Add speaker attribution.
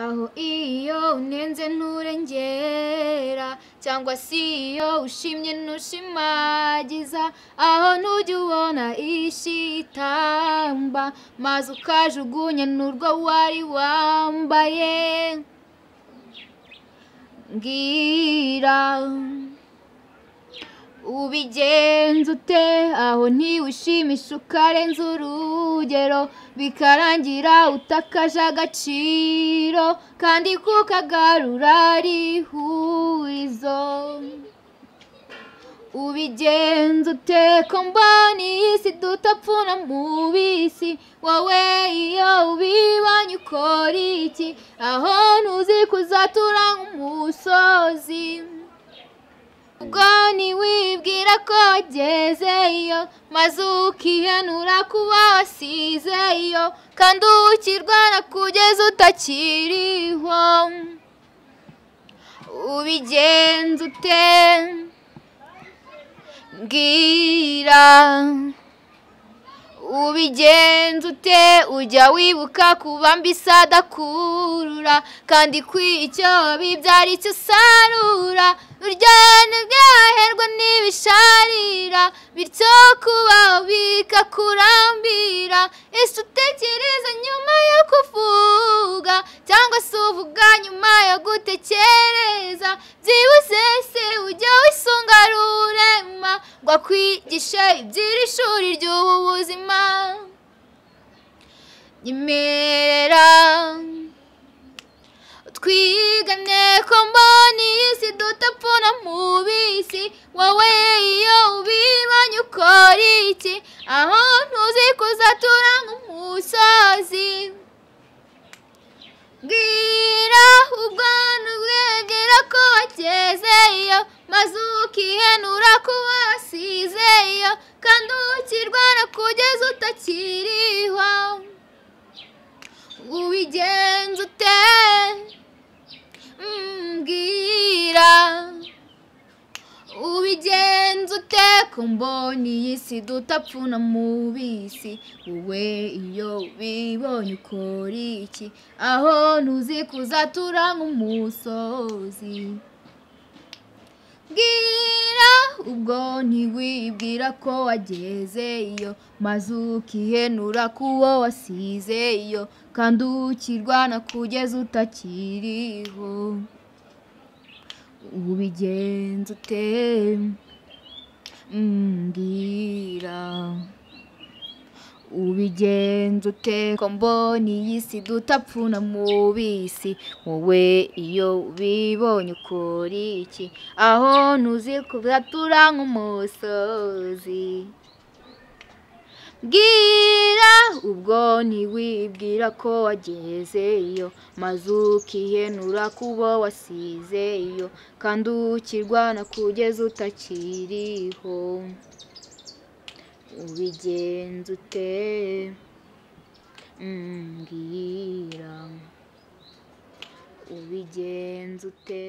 Speaker 1: aho iyo unenze nturengera cyangwa si iyo ushimye ntushimagiza aho ntujya ubona ishitamba maze ukajugunye n'urwo wari wambaye ngira ubigenza ute aho ntiwishimisha ukarenza urugero bikarangira utakaje agaciro kandi kukagarura ari ihurizo ubigenza ute ko mbona iyi si dutapfuna mu bisi wowe iyo ubibonye ukora iki aho ntuzi kuzatura nk'umusozi ubwo ntiwibwira ko ugezeyo maze ukihanura ku basizeyo kandi ukirwara kugeza utakiriho ubigenza ute mbwira ubigenza ute ujya wibuka kuba mbisa adakurura kandi kw'icyo bibyara icyo usarura uryana byaherwa n'ibisharira bityo kubaho bikakurambira ese utekereza nyuma yo kuvuga cyangwa se uvuga nyuma yo gutekereza byihuse se ujye wisunga rurema ngo akwigishe iby'iri shuri ry'ubu buzima nyime iki wowe iyo ubibonye ukora iki aho ntuzi kuzatura nk'umusozi bwira ubwana ubwegera ko wakezeyo maze ukihenura ko wasizeyo kandi ukirwara kugeza utakiriho ubigera sinzi uteka mbonye iyi si dutapfuna mu bisi wowe iyo bibonye ukora iki aho ntuzi kuzatura nk'umusozi bwira ubwo ntiwibwira ko wageze iyo maze ukihenura ku wo wasize iyo kandi ukirwana kugeza utakiriho ubigenza ute mbwira ubigenza ute ko mbona iyi dutapfuna mu bisi wowe iyo ubibonye ukora iki aho ntuzi kuba tura nk'umusozi mbwira ubwo ntiwibwira ko wageze iyo maze ukihenura kubo wasize iyo kandi ukirwana kugeza utakiriho ubigenza ute mbwira ubigenza ute